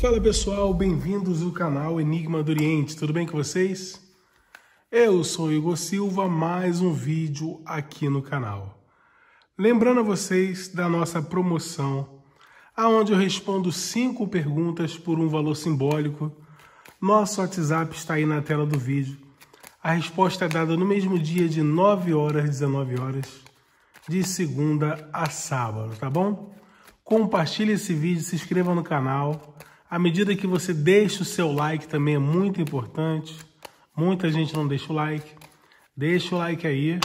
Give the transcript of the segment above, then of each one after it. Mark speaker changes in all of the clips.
Speaker 1: Fala pessoal, bem-vindos ao canal Enigma do Oriente, tudo bem com vocês? Eu sou Igor Silva, mais um vídeo aqui no canal. Lembrando a vocês da nossa promoção, aonde eu respondo cinco perguntas por um valor simbólico. Nosso WhatsApp está aí na tela do vídeo. A resposta é dada no mesmo dia de 9 horas às 19 horas, de segunda a sábado, tá bom? Compartilhe esse vídeo, se inscreva no canal à medida que você deixa o seu like também é muito importante. Muita gente não deixa o like. Deixa o like aí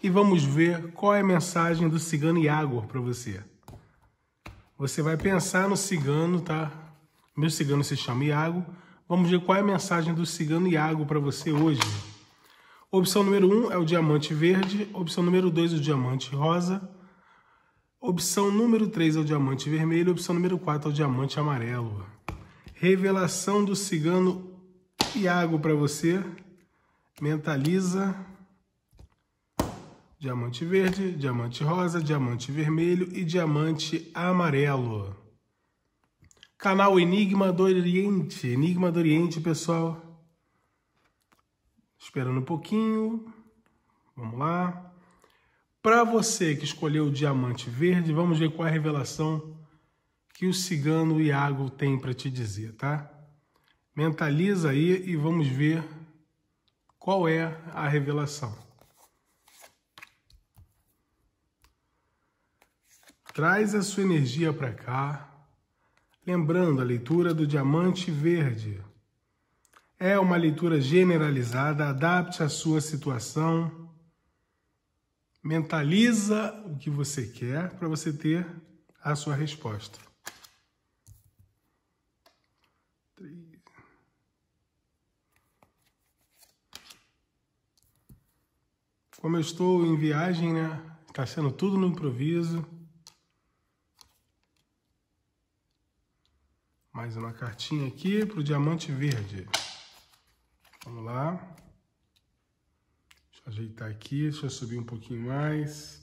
Speaker 1: e vamos ver qual é a mensagem do cigano Iagor para você. Você vai pensar no cigano, tá? Meu cigano se chama Iago. Vamos ver qual é a mensagem do cigano Iago para você hoje. Opção número 1 um é o diamante verde, opção número 2 o diamante rosa, Opção número 3 é o diamante vermelho, opção número 4 é o diamante amarelo. Revelação do cigano Iago para você. Mentaliza. Diamante verde, diamante rosa, diamante vermelho e diamante amarelo. Canal Enigma do Oriente. Enigma do Oriente, pessoal. Esperando um pouquinho. Vamos lá. Para você que escolheu o diamante verde, vamos ver qual é a revelação que o cigano Iago tem para te dizer, tá? Mentaliza aí e vamos ver qual é a revelação. Traz a sua energia para cá, lembrando a leitura do diamante verde. É uma leitura generalizada, adapte a sua situação Mentaliza o que você quer para você ter a sua resposta. Como eu estou em viagem, né? Está sendo tudo no improviso. Mais uma cartinha aqui para o diamante verde. Vamos lá ajeitar aqui, deixa eu subir um pouquinho mais.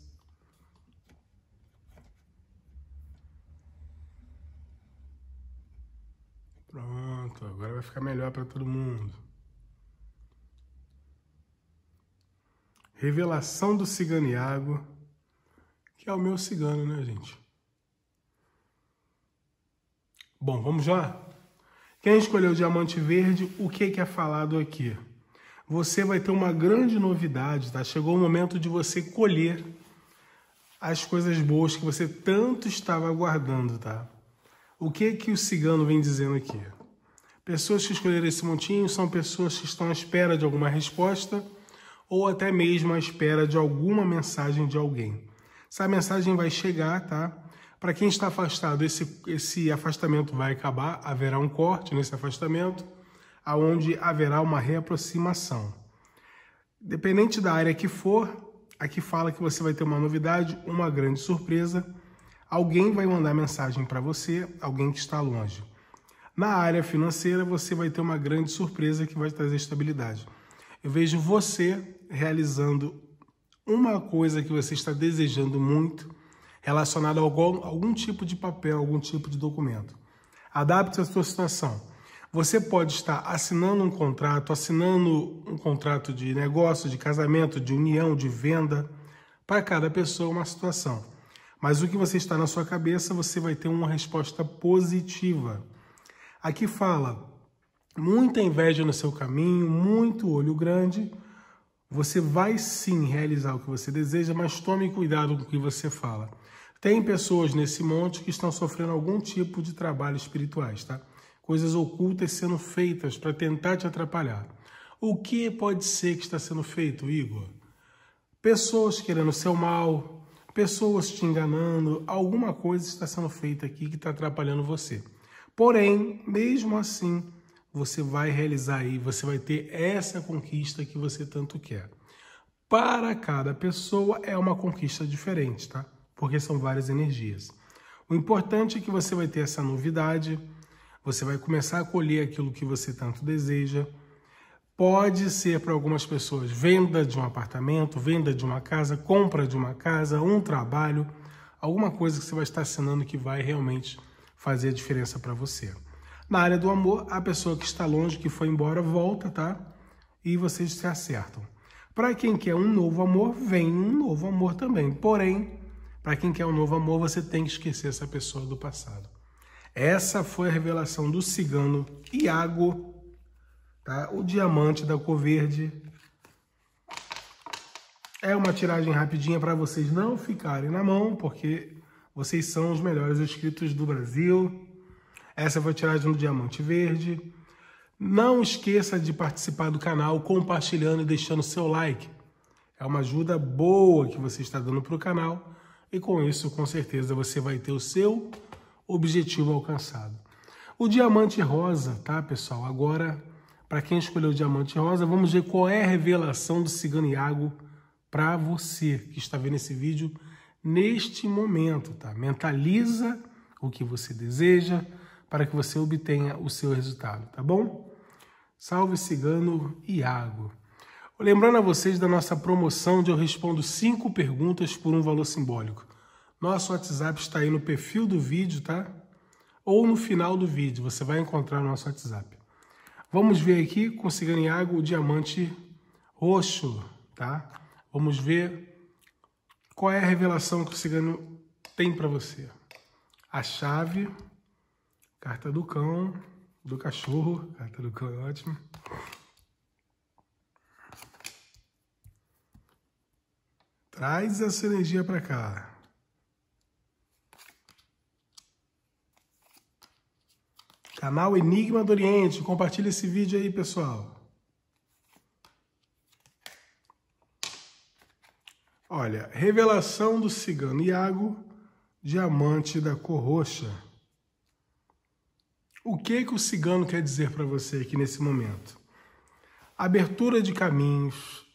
Speaker 1: Pronto, agora vai ficar melhor para todo mundo. Revelação do ciganiago, que é o meu cigano, né, gente? Bom, vamos lá? Quem escolheu o diamante verde, o que, que é falado aqui? você vai ter uma grande novidade, tá? Chegou o momento de você colher as coisas boas que você tanto estava aguardando, tá? O que que o cigano vem dizendo aqui? Pessoas que escolheram esse montinho são pessoas que estão à espera de alguma resposta ou até mesmo à espera de alguma mensagem de alguém. Essa mensagem vai chegar, tá? Para quem está afastado, esse, esse afastamento vai acabar, haverá um corte nesse afastamento aonde haverá uma reaproximação. Dependente da área que for, aqui fala que você vai ter uma novidade, uma grande surpresa. Alguém vai mandar mensagem para você, alguém que está longe. Na área financeira, você vai ter uma grande surpresa que vai trazer estabilidade. Eu vejo você realizando uma coisa que você está desejando muito, relacionada a algum, algum tipo de papel, algum tipo de documento. Adapte a sua situação. Você pode estar assinando um contrato, assinando um contrato de negócio, de casamento, de união, de venda, para cada pessoa é uma situação. Mas o que você está na sua cabeça, você vai ter uma resposta positiva. Aqui fala: muita inveja no seu caminho, muito olho grande. Você vai sim realizar o que você deseja, mas tome cuidado com o que você fala. Tem pessoas nesse monte que estão sofrendo algum tipo de trabalho espirituais, tá? coisas ocultas sendo feitas para tentar te atrapalhar. O que pode ser que está sendo feito, Igor? Pessoas querendo seu mal, pessoas te enganando, alguma coisa está sendo feita aqui que está atrapalhando você. Porém, mesmo assim, você vai realizar aí, você vai ter essa conquista que você tanto quer. Para cada pessoa é uma conquista diferente, tá? Porque são várias energias. O importante é que você vai ter essa novidade, você vai começar a colher aquilo que você tanto deseja. Pode ser para algumas pessoas venda de um apartamento, venda de uma casa, compra de uma casa, um trabalho, alguma coisa que você vai estar assinando que vai realmente fazer a diferença para você. Na área do amor, a pessoa que está longe, que foi embora, volta, tá? E vocês se acertam. Para quem quer um novo amor, vem um novo amor também. Porém, para quem quer um novo amor, você tem que esquecer essa pessoa do passado. Essa foi a revelação do cigano Iago, tá? o diamante da cor verde. É uma tiragem rapidinha para vocês não ficarem na mão, porque vocês são os melhores inscritos do Brasil. Essa foi a tiragem do diamante verde. Não esqueça de participar do canal compartilhando e deixando seu like. É uma ajuda boa que você está dando para o canal e com isso, com certeza, você vai ter o seu objetivo alcançado. O diamante rosa, tá, pessoal? Agora, para quem escolheu o diamante rosa, vamos ver qual é a revelação do Cigano Iago para você que está vendo esse vídeo neste momento, tá? Mentaliza o que você deseja para que você obtenha o seu resultado, tá bom? Salve Cigano Iago. Lembrando a vocês da nossa promoção de eu respondo cinco perguntas por um valor simbólico. Nosso WhatsApp está aí no perfil do vídeo, tá? Ou no final do vídeo, você vai encontrar o nosso WhatsApp. Vamos ver aqui com ciganiago o diamante roxo, tá? Vamos ver qual é a revelação que o cigano tem para você. A chave, carta do cão, do cachorro, carta do cão é ótimo. Traz essa energia para cá. Canal Enigma do Oriente. Compartilha esse vídeo aí, pessoal. Olha, revelação do cigano Iago, diamante da cor roxa. O que que o cigano quer dizer para você aqui nesse momento? Abertura de caminhos,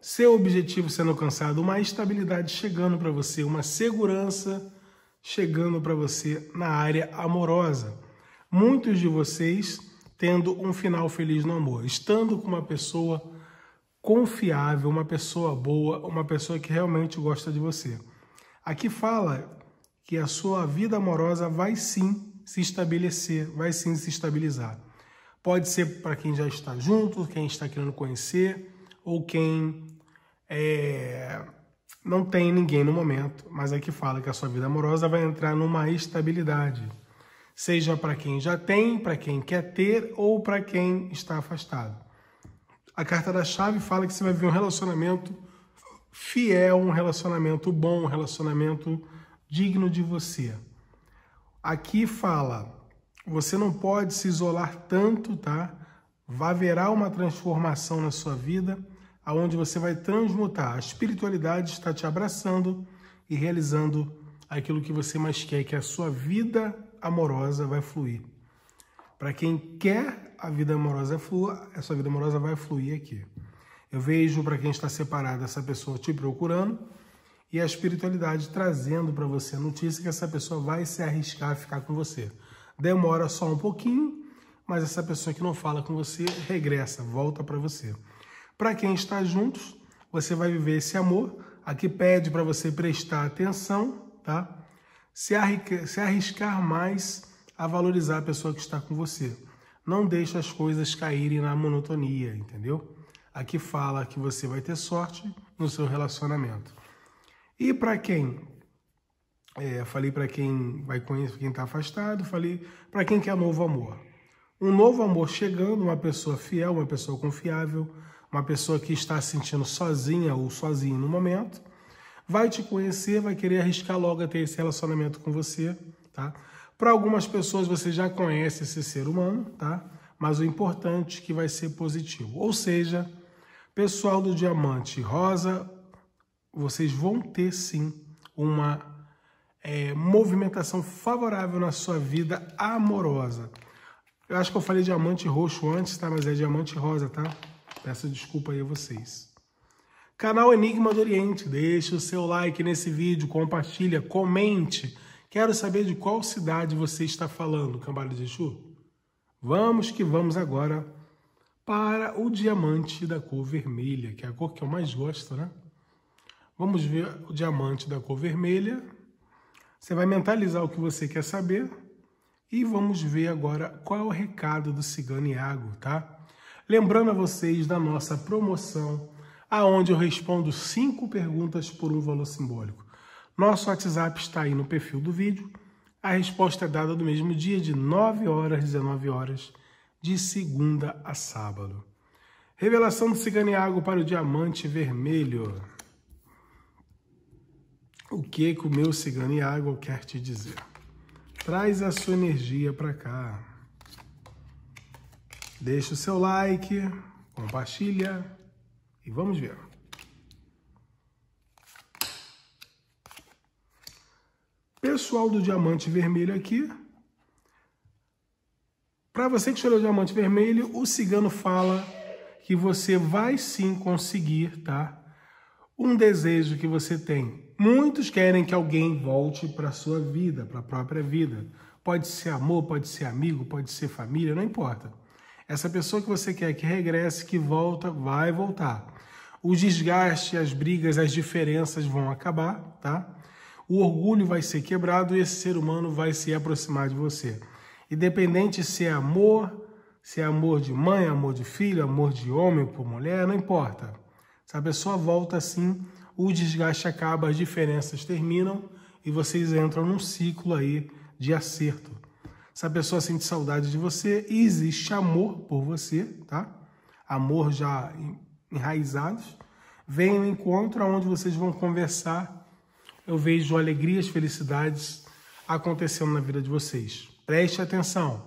Speaker 1: seu objetivo sendo alcançado, uma estabilidade chegando para você, uma segurança chegando para você na área amorosa muitos de vocês tendo um final feliz no amor, estando com uma pessoa confiável, uma pessoa boa, uma pessoa que realmente gosta de você. Aqui fala que a sua vida amorosa vai sim se estabelecer, vai sim se estabilizar. Pode ser para quem já está junto, quem está querendo conhecer, ou quem é, não tem ninguém no momento, mas aqui fala que a sua vida amorosa vai entrar numa estabilidade seja para quem já tem, para quem quer ter ou para quem está afastado. A carta da chave fala que você vai ver um relacionamento fiel, um relacionamento bom, um relacionamento digno de você. Aqui fala, você não pode se isolar tanto, tá? Haverá uma transformação na sua vida, aonde você vai transmutar. A espiritualidade está te abraçando e realizando aquilo que você mais quer, que é a sua vida amorosa vai fluir. Para quem quer a vida amorosa flua, essa vida amorosa vai fluir aqui. Eu vejo para quem está separado essa pessoa te procurando e a espiritualidade trazendo para você a notícia que essa pessoa vai se arriscar a ficar com você. Demora só um pouquinho, mas essa pessoa que não fala com você regressa, volta para você. Para quem está juntos, você vai viver esse amor. Aqui pede para você prestar atenção, tá? se, arriscar, mais a valorizar a pessoa que está com você. Não deixe as coisas caírem na monotonia, entendeu? Aqui fala que você vai ter sorte no seu relacionamento. E para quem? É, falei para quem vai conhecer, quem está afastado, falei para quem quer novo amor. Um novo amor chegando, uma pessoa fiel, uma pessoa confiável, uma pessoa que está se sentindo sozinha ou sozinho no momento vai te conhecer, vai querer arriscar logo a ter esse relacionamento com você, tá? Para algumas pessoas você já conhece esse ser humano, tá? Mas o importante é que vai ser positivo. Ou seja, pessoal do diamante rosa, vocês vão ter sim uma é, movimentação favorável na sua vida amorosa. Eu acho que eu falei diamante roxo antes, tá? Mas é diamante rosa, tá? Peço desculpa aí a vocês. Canal Enigma do Oriente, deixe o seu like nesse vídeo, compartilha, comente. Quero saber de qual cidade você está falando, Cambalho de Exu. Vamos que vamos agora para o diamante da cor vermelha, que é a cor que eu mais gosto, né? Vamos ver o diamante da cor vermelha. Você vai mentalizar o que você quer saber e vamos ver agora qual é o recado do Cigano Iago, tá? Lembrando a vocês da nossa promoção aonde eu respondo cinco perguntas por um valor simbólico. Nosso WhatsApp está aí no perfil do vídeo. A resposta é dada no mesmo dia, de 9 horas, 19 horas, de segunda a sábado. Revelação do Ciganiago para o diamante vermelho. O que, que o meu Ciganiago quer te dizer? Traz a sua energia para cá. Deixa o seu like, compartilha. E vamos ver. Pessoal do diamante vermelho aqui. Para você que escolheu o diamante vermelho, o cigano fala que você vai sim conseguir, tá? Um desejo que você tem. Muitos querem que alguém volte para sua vida, para a própria vida. Pode ser amor, pode ser amigo, pode ser família, não importa. Essa pessoa que você quer que regresse, que volta, vai voltar. O desgaste, as brigas, as diferenças vão acabar, tá? O orgulho vai ser quebrado e esse ser humano vai se aproximar de você. Independente se é amor, se é amor de mãe, amor de filho, amor de homem por mulher, não importa. Se a é pessoa volta assim, o desgaste acaba, as diferenças terminam e vocês entram num ciclo aí de acerto. Se a é pessoa sente saudade de você, existe amor por você, tá? Amor já enraizados. venham um encontro onde vocês vão conversar. Eu vejo alegrias, felicidades acontecendo na vida de vocês. Preste atenção.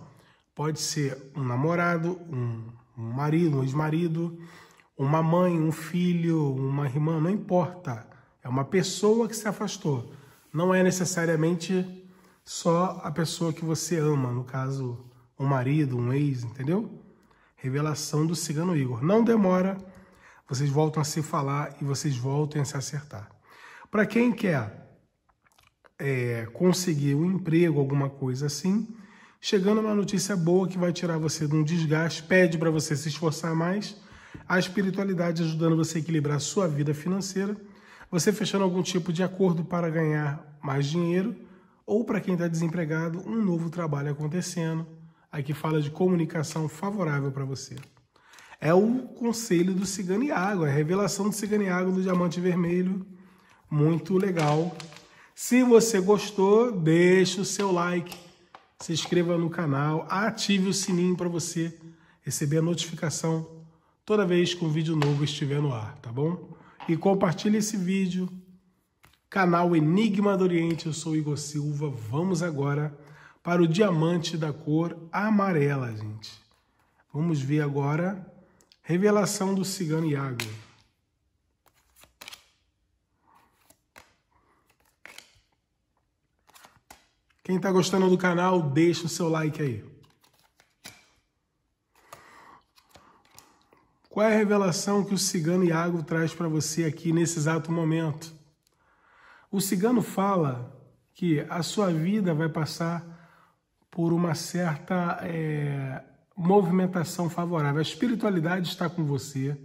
Speaker 1: Pode ser um namorado, um marido, um ex-marido, uma mãe, um filho, uma irmã, não importa. É uma pessoa que se afastou. Não é necessariamente só a pessoa que você ama, no caso, um marido, um ex, entendeu? Revelação do Cigano Igor. Não demora vocês voltam a se falar e vocês voltam a se acertar. Para quem quer é, conseguir um emprego, alguma coisa assim, chegando uma notícia boa que vai tirar você de um desgaste, pede para você se esforçar mais, a espiritualidade ajudando você a equilibrar a sua vida financeira, você fechando algum tipo de acordo para ganhar mais dinheiro, ou para quem está desempregado, um novo trabalho acontecendo. Aqui fala de comunicação favorável para você é o conselho do Ciganiago, a revelação do Ciganiago do Diamante Vermelho. Muito legal. Se você gostou, deixe o seu like, se inscreva no canal, ative o sininho para você receber a notificação toda vez que um vídeo novo estiver no ar, tá bom? E compartilhe esse vídeo. Canal Enigma do Oriente, eu sou Igor Silva. Vamos agora para o diamante da cor amarela, gente. Vamos ver agora Revelação do cigano Iago. Quem está gostando do canal, deixa o seu like aí. Qual é a revelação que o cigano Iago traz para você aqui nesse exato momento? O cigano fala que a sua vida vai passar por uma certa é movimentação favorável. A espiritualidade está com você.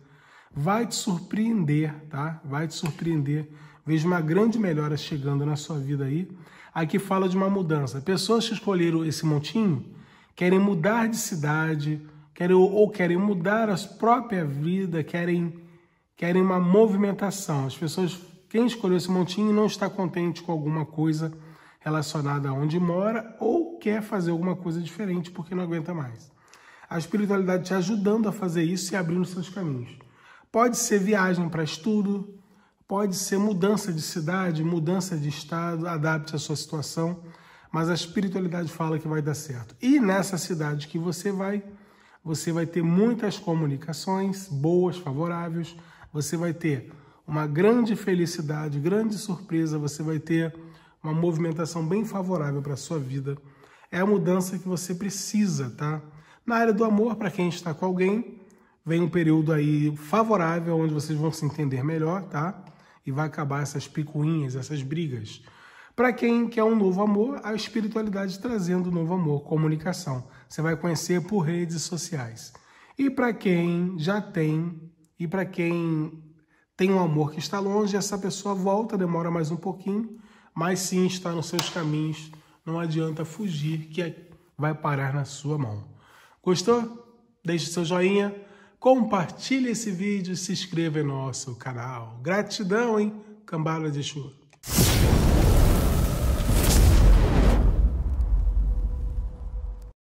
Speaker 1: Vai te surpreender, tá? Vai te surpreender. Vejo uma grande melhora chegando na sua vida aí. Aqui fala de uma mudança. Pessoas que escolheram esse montinho querem mudar de cidade, querem ou querem mudar a própria vida, querem querem uma movimentação. As pessoas, quem escolheu esse montinho não está contente com alguma coisa relacionada a onde mora ou quer fazer alguma coisa diferente porque não aguenta mais a espiritualidade te ajudando a fazer isso e abrindo seus caminhos. Pode ser viagem para estudo, pode ser mudança de cidade, mudança de estado, adapte a sua situação, mas a espiritualidade fala que vai dar certo. E nessa cidade que você vai, você vai ter muitas comunicações boas, favoráveis, você vai ter uma grande felicidade, grande surpresa, você vai ter uma movimentação bem favorável para a sua vida. É a mudança que você precisa, tá? Na área do amor, para quem está com alguém, vem um período aí favorável onde vocês vão se entender melhor, tá? E vai acabar essas picuinhas, essas brigas. Para quem quer um novo amor, a espiritualidade trazendo um novo amor, comunicação. Você vai conhecer por redes sociais. E para quem já tem, e para quem tem um amor que está longe, essa pessoa volta, demora mais um pouquinho, mas sim está nos seus caminhos. Não adianta fugir, que é, vai parar na sua mão. Gostou? Deixe seu joinha, compartilhe esse vídeo e se inscreva em nosso canal. Gratidão, hein? Cambada de chuva.